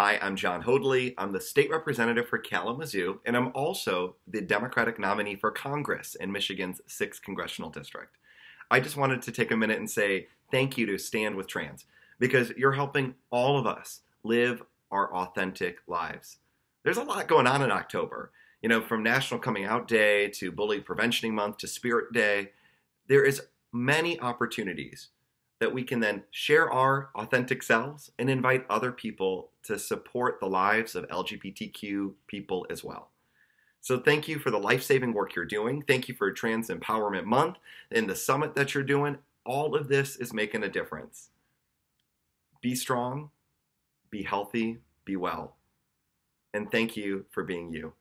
Hi, I'm John Hoadley. I'm the state representative for Kalamazoo, and I'm also the Democratic nominee for Congress in Michigan's 6th Congressional District. I just wanted to take a minute and say thank you to Stand With Trans because you're helping all of us live our authentic lives. There's a lot going on in October, you know, from National Coming Out Day to Bully Prevention Month to Spirit Day. There is many opportunities that we can then share our authentic selves and invite other people to support the lives of LGBTQ people as well. So, thank you for the life saving work you're doing. Thank you for Trans Empowerment Month and the summit that you're doing. All of this is making a difference. Be strong, be healthy, be well. And thank you for being you.